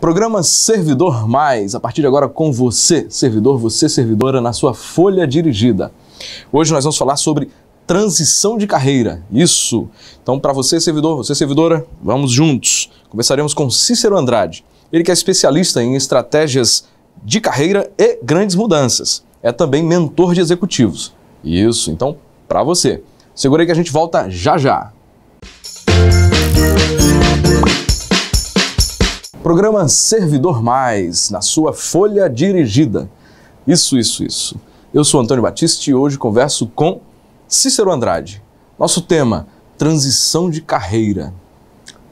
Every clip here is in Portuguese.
Programa Servidor Mais, a partir de agora com você, servidor, você, servidora, na sua folha dirigida. Hoje nós vamos falar sobre transição de carreira. Isso. Então, para você, servidor, você, servidora, vamos juntos. Começaremos com Cícero Andrade. Ele que é especialista em estratégias de carreira e grandes mudanças. É também mentor de executivos. Isso. Então, para você. Segura aí que a gente volta já já. Programa Servidor Mais, na sua folha dirigida. Isso, isso, isso. Eu sou Antônio Batista e hoje converso com Cícero Andrade. Nosso tema: transição de carreira.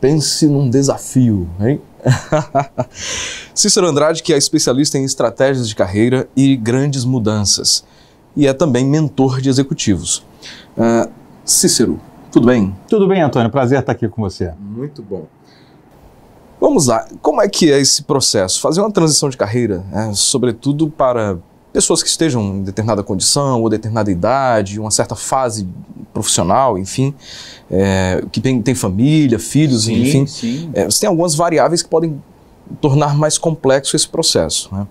Pense num desafio, hein? Cícero Andrade, que é especialista em estratégias de carreira e grandes mudanças, e é também mentor de executivos. Uh, Cícero, tudo bem? Tudo bem, Antônio. Prazer estar aqui com você. Muito bom. Vamos lá, como é que é esse processo? Fazer uma transição de carreira, né? sobretudo para pessoas que estejam em determinada condição ou determinada idade, uma certa fase profissional, enfim, é, que tem, tem, família, filhos, sim, enfim. Sim. É, você tem algumas variáveis que podem tornar mais complexo esse processo. Né?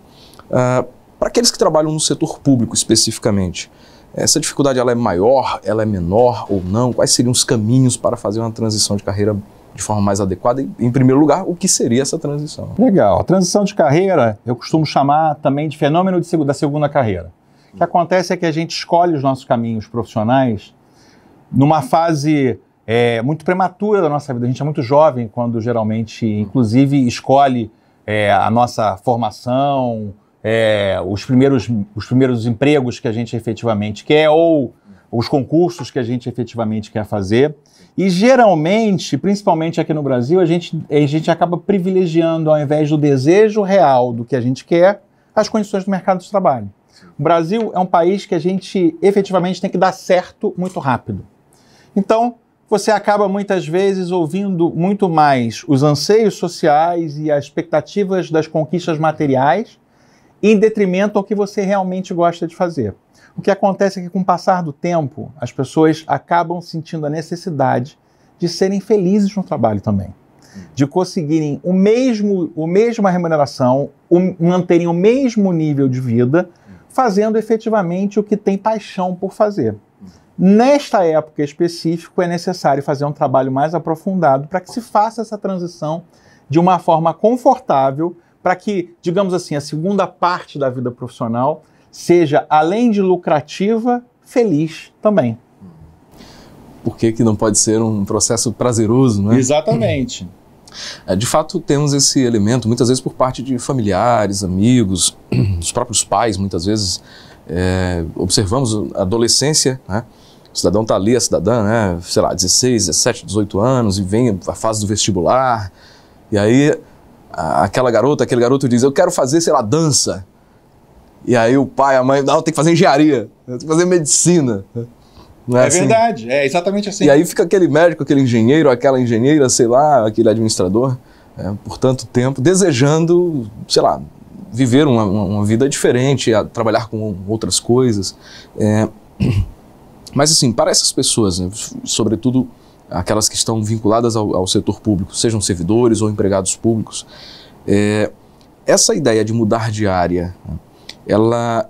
Ah, para aqueles que trabalham no setor público especificamente, essa dificuldade ela é maior, ela é menor ou não? Quais seriam os caminhos para fazer uma transição de carreira de forma mais adequada, em primeiro lugar, o que seria essa transição. Legal. A transição de carreira eu costumo chamar também de fenômeno de, da segunda carreira. O que acontece é que a gente escolhe os nossos caminhos profissionais numa fase é, muito prematura da nossa vida. A gente é muito jovem quando geralmente, inclusive, escolhe é, a nossa formação, é, os, primeiros, os primeiros empregos que a gente efetivamente quer, ou os concursos que a gente efetivamente quer fazer. E geralmente, principalmente aqui no Brasil, a gente, a gente acaba privilegiando, ao invés do desejo real do que a gente quer, as condições do mercado de trabalho. O Brasil é um país que a gente efetivamente tem que dar certo muito rápido. Então, você acaba muitas vezes ouvindo muito mais os anseios sociais e as expectativas das conquistas materiais em detrimento ao que você realmente gosta de fazer. O que acontece é que, com o passar do tempo, as pessoas acabam sentindo a necessidade de serem felizes no trabalho também, de conseguirem o mesmo, o mesma remuneração, o, manterem o mesmo nível de vida, fazendo efetivamente o que tem paixão por fazer. Nesta época específica, é necessário fazer um trabalho mais aprofundado para que se faça essa transição de uma forma confortável para que, digamos assim, a segunda parte da vida profissional seja, além de lucrativa, feliz também. Por que, que não pode ser um processo prazeroso, não é? Exatamente. É, de fato, temos esse elemento, muitas vezes por parte de familiares, amigos, os próprios pais, muitas vezes. É, observamos a adolescência, né? O cidadão está ali, a cidadã, né? Sei lá, 16, 17, 18 anos, e vem a fase do vestibular. E aí aquela garota, aquele garoto diz: Eu quero fazer, sei lá, dança. E aí o pai, a mãe, não, tem que fazer engenharia, tem que fazer medicina. Não é, é assim? verdade, é exatamente assim. E aí fica aquele médico, aquele engenheiro, aquela engenheira, sei lá, aquele administrador, é, por tanto tempo, desejando, sei lá, viver uma, uma vida diferente, trabalhar com outras coisas. É. Mas assim, para essas pessoas, né, sobretudo aquelas que estão vinculadas ao, ao setor público, sejam servidores ou empregados públicos, é, essa ideia de mudar de área, ela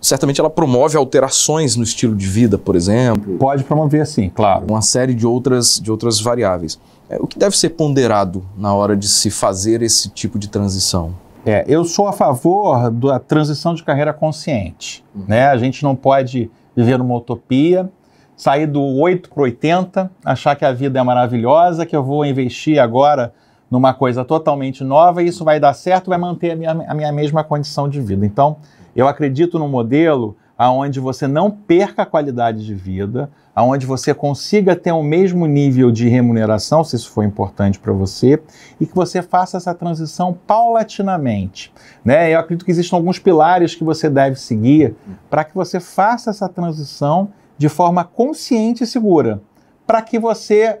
certamente ela promove alterações no estilo de vida, por exemplo. Pode promover, sim, claro. Uma série de outras, de outras variáveis. É, o que deve ser ponderado na hora de se fazer esse tipo de transição? É, eu sou a favor da transição de carreira consciente. Uhum. Né? A gente não pode viver numa utopia sair do 8 para 80, achar que a vida é maravilhosa, que eu vou investir agora numa coisa totalmente nova e isso vai dar certo, vai manter a minha, a minha mesma condição de vida. Então, eu acredito num modelo aonde você não perca a qualidade de vida, aonde você consiga ter o mesmo nível de remuneração, se isso for importante para você, e que você faça essa transição paulatinamente. Né? Eu acredito que existem alguns pilares que você deve seguir para que você faça essa transição de forma consciente e segura, para que você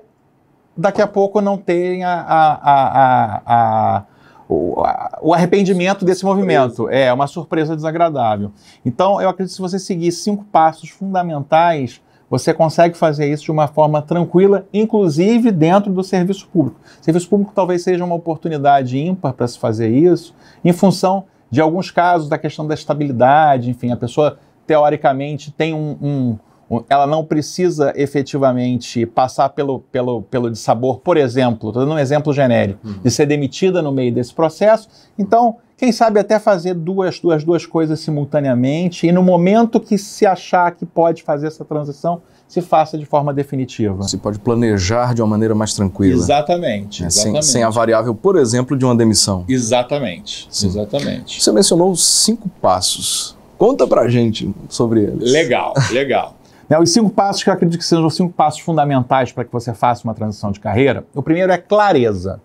daqui a pouco não tenha a, a, a, o, o, arrependimento desse movimento. É uma surpresa desagradável. Então, eu acredito que se você seguir cinco passos fundamentais, você consegue fazer isso de uma forma tranquila, inclusive dentro do serviço público. O serviço público talvez seja uma oportunidade ímpar para se fazer isso, em função de alguns casos da questão da estabilidade, enfim, a pessoa teoricamente tem um, um ela não precisa efetivamente passar pelo, pelo, pelo dissabor, por exemplo, estou dando um exemplo genérico, uhum. de ser demitida no meio desse processo. Então, quem sabe até fazer duas, duas, duas coisas simultaneamente e no momento que se achar que pode fazer essa transição, se faça de forma definitiva. Se pode planejar de uma maneira mais tranquila. Exatamente. Né, exatamente. Sem, sem, a variável, por exemplo, de uma demissão. Exatamente. Sim. Exatamente. Você mencionou os cinco passos. Conta pra gente sobre eles. Legal, legal. Né, os cinco passos que eu acredito que sejam os cinco passos fundamentais para que você faça uma transição de carreira. O primeiro é clareza.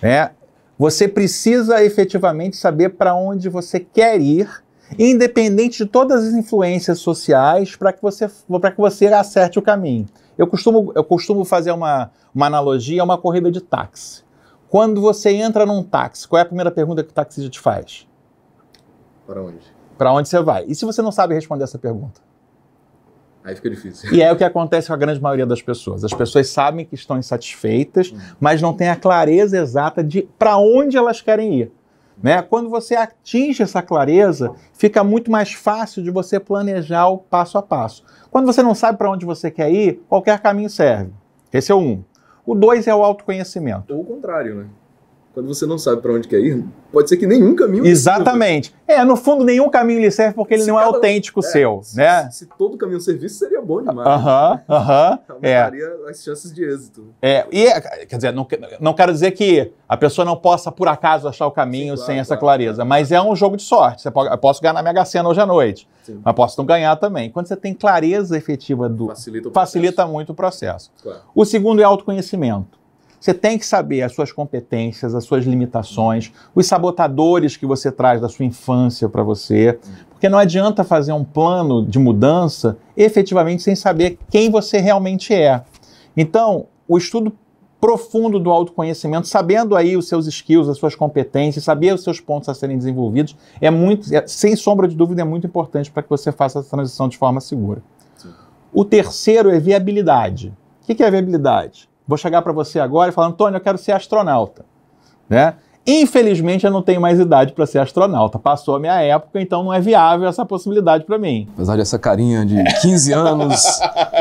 Né? Você precisa efetivamente saber para onde você quer ir, independente de todas as influências sociais, para que, você, que você acerte o caminho. Eu costumo, eu costumo fazer uma, uma analogia a uma corrida de táxi. Quando você entra num táxi, qual é a primeira pergunta que o taxista te faz? Para onde? Para onde você vai? E se você não sabe responder essa pergunta? Aí fica difícil. E é o que acontece com a grande maioria das pessoas. As pessoas sabem que estão insatisfeitas, hum. mas não têm a clareza exata de para onde elas querem ir. Né? Quando você atinge essa clareza, fica muito mais fácil de você planejar o passo a passo. Quando você não sabe para onde você quer ir, qualquer caminho serve. Esse é o um. O dois é o autoconhecimento. Ou o contrário, né? Quando você não sabe para onde quer ir, pode ser que nenhum caminho. Exatamente. É, no fundo, nenhum caminho lhe serve porque ele se não é autêntico é, seu, se, né? Se, se, todo caminho servisse, seria bom demais. Aham, uh aham. -huh, uh -huh, Aumentaria é. as chances de êxito. É, e, é, quer dizer, não, não quero dizer que a pessoa não possa, por acaso, achar o caminho Sim, claro, sem essa claro, clareza, claro. mas é um jogo de sorte. Você pode, eu posso ganhar na Mega Sena hoje à noite, Sim. mas posso não ganhar também. Quando você tem clareza efetiva do. Facilita, o facilita muito o processo. O segundo é autoconhecimento. Você tem que saber as suas competências, as suas limitações, os sabotadores que você traz da sua infância para você, porque não adianta fazer um plano de mudança efetivamente sem saber quem você realmente é. Então, o estudo profundo do autoconhecimento, sabendo aí os seus skills, as suas competências, saber os seus pontos a serem desenvolvidos, é muito, é, sem sombra de dúvida, é muito importante para que você faça essa transição de forma segura. Sim. O terceiro é viabilidade. O que é viabilidade? Vou chegar para você agora e falar, Antônio, eu quero ser astronauta. Né? Infelizmente, eu não tenho mais idade para ser astronauta. Passou a minha época, então não é viável essa possibilidade para mim. Apesar dessa carinha de 15 anos,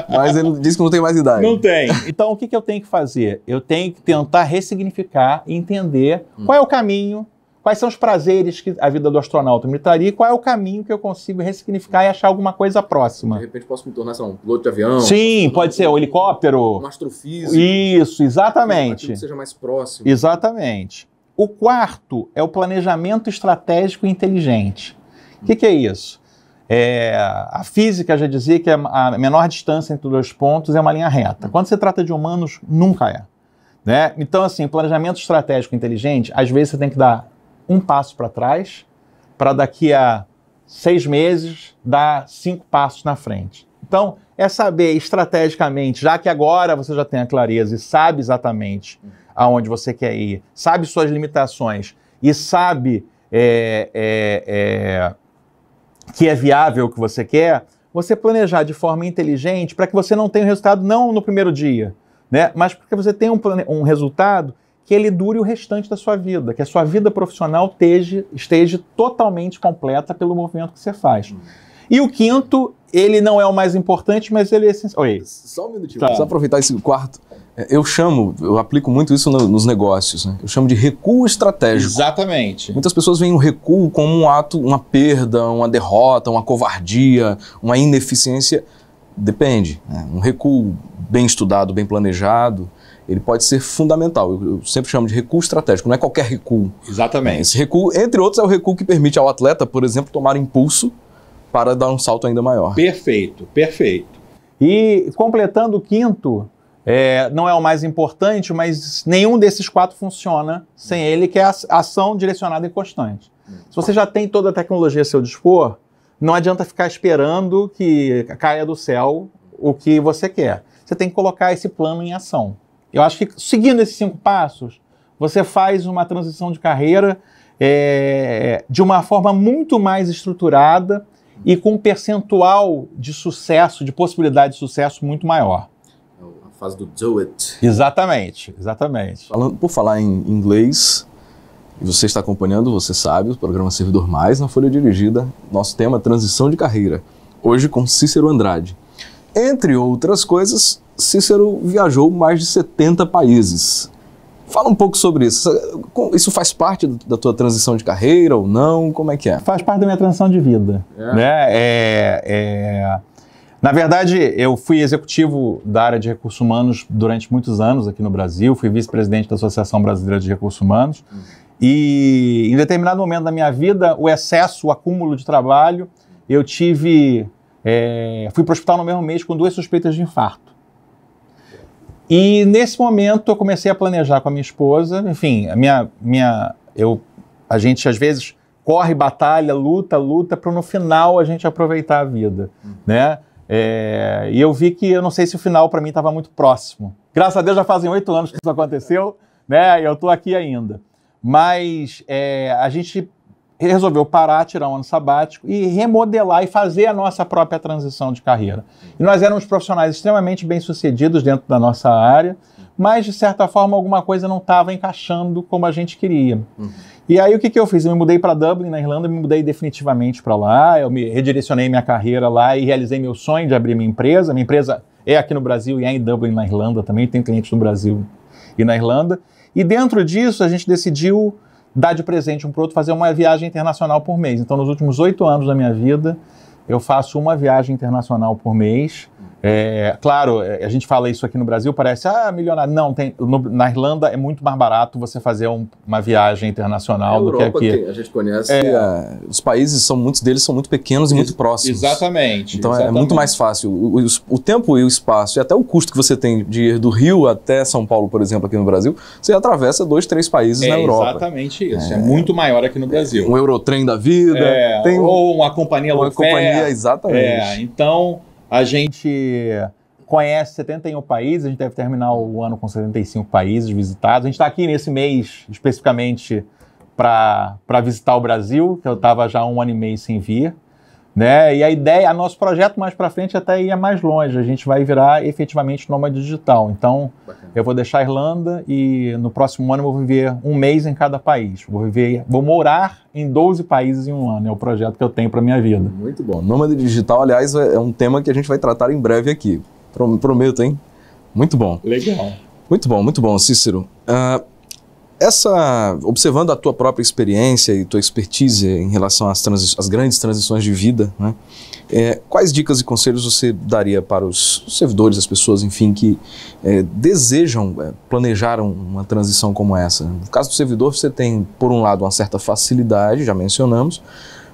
mas ele diz que não tem mais idade. Não tem. Então, o que, que eu tenho que fazer? Eu tenho que tentar ressignificar, entender hum. qual é o caminho Quais são os prazeres que a vida do astronauta me traria e qual é o caminho que eu consigo ressignificar e achar alguma coisa próxima? De repente posso me tornar sei lá, um piloto de avião? Sim, pode ser um, helicóptero. Um astrofísico. Isso, exatamente. Um que seja mais próximo. Exatamente. O quarto é o planejamento estratégico inteligente. O que, que é isso? É, a física já dizia que a menor distância entre dois pontos é uma linha reta. Hum. Quando se trata de humanos, nunca é. Né? Então, assim, planejamento estratégico inteligente, às vezes você tem que dar um passo para trás, para daqui a seis meses dar cinco passos na frente. Então, é saber estrategicamente, já que agora você já tem a clareza e sabe exatamente aonde você quer ir, sabe suas limitações e sabe é, é, é, que é viável o que você quer, você planejar de forma inteligente para que você não tenha o resultado não no primeiro dia, né? mas porque você tenha um, um resultado que ele dure o restante da sua vida, que a sua vida profissional esteja, esteja totalmente completa pelo movimento que você faz. Uhum. E o quinto, ele não é o mais importante, mas ele é essencial. Oi. Só um minutinho, tá. só aproveitar esse quarto. É, eu chamo, eu aplico muito isso no, nos negócios, né? Eu chamo de recuo estratégico. Exatamente. Muitas pessoas veem o recuo como um ato, uma perda, uma derrota, uma covardia, uma ineficiência. Depende. Né? Um recuo bem estudado, bem planejado, ele pode ser fundamental. Eu, sempre chamo de recuo estratégico, não é qualquer recuo. Exatamente. Esse recuo, entre outros, é o recuo que permite ao atleta, por exemplo, tomar impulso para dar um salto ainda maior. Perfeito, perfeito. E completando o quinto, é, não é o mais importante, mas nenhum desses quatro funciona sem ele, que é a ação direcionada e constante. Se você já tem toda a tecnologia a seu dispor, não adianta ficar esperando que caia do céu o que você quer. Você tem que colocar esse plano em ação. Eu acho que seguindo esses cinco passos, você faz uma transição de carreira é, de uma forma muito mais estruturada e com um percentual de sucesso, de possibilidade de sucesso muito maior. A fase do do it. Exatamente, exatamente. Falando, por falar em inglês, você está acompanhando, você sabe, o programa Servidor Mais na Folha Dirigida, nosso tema é transição de carreira, hoje com Cícero Andrade. Entre outras coisas, Cícero viajou mais de 70 países. Fala um pouco sobre isso. Isso faz parte da tua transição de carreira ou não? Como é que é? Faz parte da minha transição de vida. É. Né? É, é... Na verdade, eu fui executivo da área de recursos humanos durante muitos anos aqui no Brasil, fui vice-presidente da Associação Brasileira de Recursos Humanos. Hum. E em determinado momento da minha vida, o excesso, o acúmulo de trabalho, eu tive. É, fui para o hospital no mesmo mês com duas suspeitas de infarto. E nesse momento eu comecei a planejar com a minha esposa, enfim, a minha, minha, eu, a gente às vezes corre, batalha, luta, luta, para no final a gente aproveitar a vida, uhum. né? É, e eu vi que eu não sei se o final para mim estava muito próximo. Graças a Deus já fazem oito anos que isso aconteceu, né? E eu estou aqui ainda. Mas é, a gente resolveu parar, tirar um ano sabático e remodelar e fazer a nossa própria transição de carreira. E nós éramos profissionais extremamente bem-sucedidos dentro da nossa área, mas de certa forma alguma coisa não estava encaixando como a gente queria. Uhum. E aí o que, que eu fiz? Eu me mudei para Dublin, na Irlanda, me mudei definitivamente para lá, eu me redirecionei minha carreira lá e realizei meu sonho de abrir minha empresa. Minha empresa é aqui no Brasil e é em Dublin, na Irlanda também, tem clientes no Brasil e na Irlanda. E dentro disso a gente decidiu dar de presente um para outro, fazer uma viagem internacional por mês. Então, nos últimos oito anos da minha vida, eu faço uma viagem internacional por mês. É, claro, é, a gente fala isso aqui no Brasil, parece, ah, milionário. Não, tem, no, na Irlanda é muito mais barato você fazer um, uma viagem internacional do que aqui. Tem, a gente conhece. É, a, é, os países, são muitos deles são muito pequenos e muito próximos. Exatamente. Então exatamente. É, é muito mais fácil. O, o, o, tempo e o espaço, e até o custo que você tem de ir do Rio até São Paulo, por exemplo, aqui no Brasil, você atravessa dois, três países é na Europa. Exatamente isso. É, é, muito maior aqui no Brasil. Um Eurotrem da vida. ou uma companhia Uma companhia, exatamente. então. A gente conhece 71 países, a gente deve terminar o ano com 75 países visitados. A gente está aqui nesse mês especificamente para visitar o Brasil, que eu estava já um ano e meio sem vir. Né? E a ideia, nosso projeto mais para frente até ia mais longe, a gente vai virar efetivamente nômade digital. Então, Bacana. eu vou deixar a Irlanda e no próximo ano eu vou viver um mês em cada país. Vou viver, vou morar em 12 países em um ano. É o projeto que eu tenho para minha vida. Muito bom. Nômade digital, aliás, é, é um tema que a gente vai tratar em breve aqui. Prometo, hein? Muito bom. Legal. Muito bom, muito bom, Cícero. Uh, essa observando a tua própria experiência e tua expertise em relação às, às grandes transições de vida, né, é, quais dicas e conselhos você daria para os servidores, as pessoas, enfim, que é, desejam é, planejar uma transição como essa? No caso do servidor, você tem, por um lado, uma certa facilidade, já mencionamos,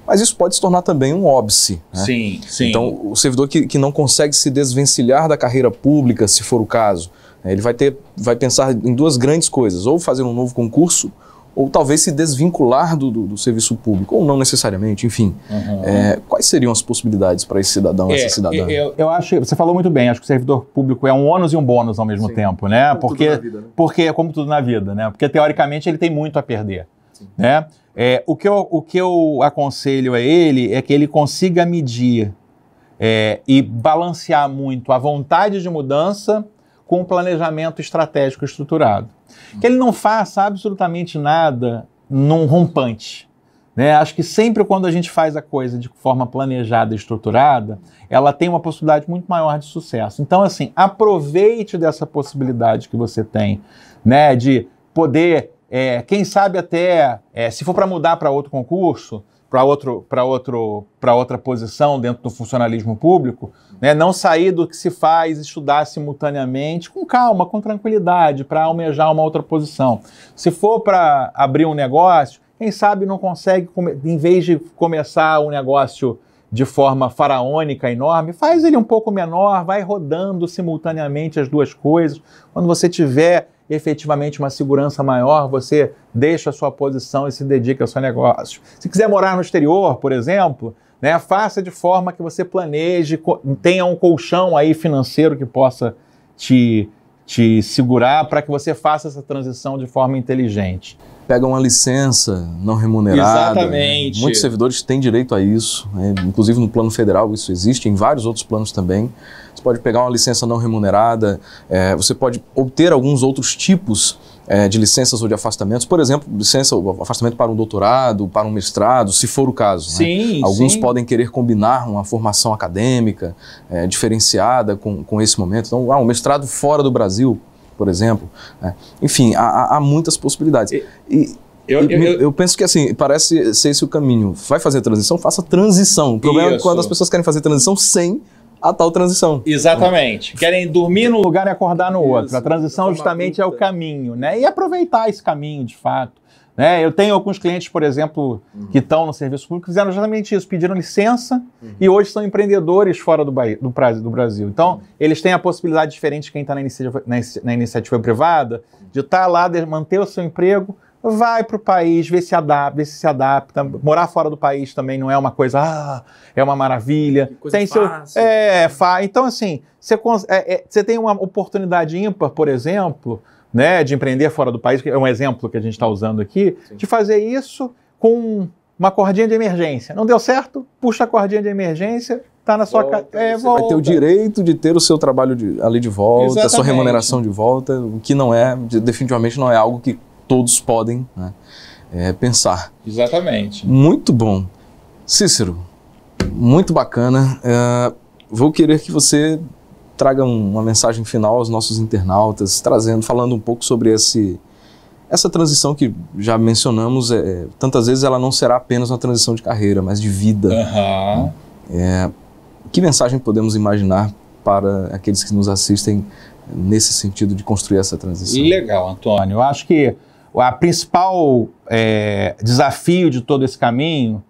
mas isso pode se tornar também um óbice. Né? Sim, sim. Então, o servidor que, que não consegue se desvencilhar da carreira pública, se for o caso, né? Ele vai, ter, vai pensar em duas grandes coisas, ou fazer um novo concurso, ou talvez se desvincular do, do, do serviço público, ou não necessariamente, enfim. Uhum. É, quais seriam as possibilidades para esse cidadão, é, essa cidadã? Eu, eu, acho, você falou muito bem, acho que o servidor público é um ônus e um bônus ao mesmo Sim. tempo, né? Como porque, vida, né? porque, é como tudo na vida, né? Porque teoricamente ele tem muito a perder, Sim. né? É, o, que eu, o que eu aconselho a ele é que ele consiga medir é, e balancear muito a vontade de mudança com um planejamento estratégico estruturado. Que ele não faça absolutamente nada num rompante. Né? Acho que sempre quando a gente faz a coisa de forma planejada e estruturada, ela tem uma possibilidade muito maior de sucesso. Então, assim, aproveite dessa possibilidade que você tem, né? De poder, é, quem sabe até, é, se for para mudar para outro concurso, para outro, para outro, para outra posição dentro do funcionalismo público, né? Não sair do que se faz, estudar simultaneamente, com calma, com tranquilidade, para almejar uma outra posição. Se for para abrir um negócio, quem sabe não consegue, em vez de começar um negócio de forma faraônica enorme, faz ele um pouco menor, vai rodando simultaneamente as duas coisas. Quando você tiver efetivamente uma segurança maior, você deixa a sua posição e se dedica ao seu negócio. Se quiser morar no exterior, por exemplo, né, faça de forma que você planeje, tenha um colchão aí financeiro que possa te, te segurar para que você faça essa transição de forma inteligente. Pega uma licença não remunerada. Né? Exatamente. Muitos servidores têm direito a isso, né? inclusive no plano federal isso existe, em vários outros planos também pode pegar uma licença não remunerada, é, você pode obter alguns outros tipos é, de licenças ou de afastamentos, por exemplo, licença, afastamento para um doutorado, para um mestrado, se for o caso. Né? Sim, né? Alguns sim. podem querer combinar uma formação acadêmica é, diferenciada com, com esse momento. Então, ah, um mestrado fora do Brasil, por exemplo. Né? Enfim, há, há, muitas possibilidades. E, e, eu, eu, eu, eu, penso que assim, parece ser esse o caminho. Vai fazer transição, faça transição. O problema é isso. é quando as pessoas querem fazer transição sem a tal transição. Exatamente. Querem dormir num lugar e é acordar no outro. a transição é justamente é o caminho, né? E aproveitar esse caminho, de fato. Né? Eu tenho alguns clientes, por exemplo, uhum. que estão no serviço público, que fizeram justamente isso, pediram licença uhum. e hoje são empreendedores fora do, Bahia, do, do, Brasil. Então, uhum. eles têm a possibilidade diferente de quem está na, na, na iniciativa, privada de estar tá lá, de manter o seu emprego, vai para o país, vê se adapta, vê se se adapta. Morar fora do país também não é uma coisa, ah, é uma maravilha. coisa tem fácil. seu, é, fa, então assim, você, é, é, você tem uma oportunidade ímpar, por exemplo, né, de empreender fora do país, que é um exemplo que a gente está usando aqui, Sim. de fazer isso com uma cordinha de emergência. Não deu certo? Puxa a cordinha de emergência, tá na sua casa. É, você volta. vai ter o direito de ter o seu trabalho de, ali de volta, Exatamente. a sua remuneração de volta, o que não é, definitivamente não é algo que todos podem né, é, pensar. Exatamente. Muito bom. Cícero, muito bacana. É, vou querer que você traga uma mensagem final aos nossos internautas, trazendo, falando um pouco sobre esse, essa transição que já mencionamos. É, tantas vezes ela não será apenas uma transição de carreira, mas de vida. Uhum. Né? que mensagem podemos imaginar para aqueles que nos assistem nesse sentido de construir essa transição? Legal, Antônio. Eu acho que a principal é, desafio de todo esse caminho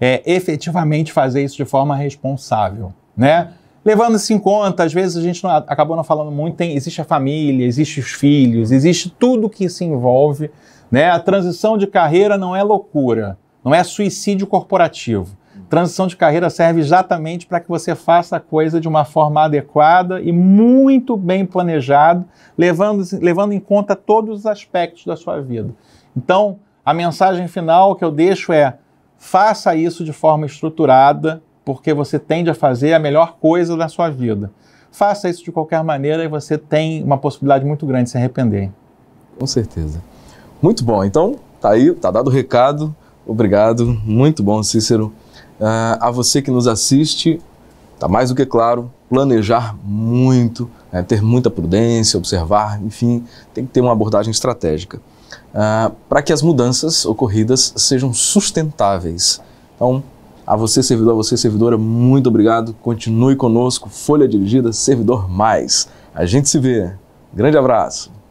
é efetivamente fazer isso de forma responsável, né? Levando-se em conta, às vezes a gente não, acabou não falando muito, tem, existe a família, existe os filhos, existe tudo que se envolve, né? A transição de carreira não é loucura, não é suicídio corporativo. Transição de carreira serve exatamente para que você faça a coisa de uma forma adequada e muito bem planejado, levando, levando em conta todos os aspectos da sua vida. Então, a mensagem final que eu deixo é: faça isso de forma estruturada, porque você tende a fazer a melhor coisa da sua vida. Faça isso de qualquer maneira e você tem uma possibilidade muito grande de se arrepender. Com certeza. Muito bom. Então, tá aí, tá dado o recado. Obrigado. Muito bom, Cícero. Ah, a você que nos assiste, está mais do que claro, planejar muito, né, ter muita prudência, observar, enfim, tem que ter uma abordagem estratégica uh, ah, para que as mudanças ocorridas sejam sustentáveis. Então, a você, servidor, a você, servidora, muito obrigado. Continue conosco, Folha Dirigida, Servidor Mais. A gente se vê. Grande abraço.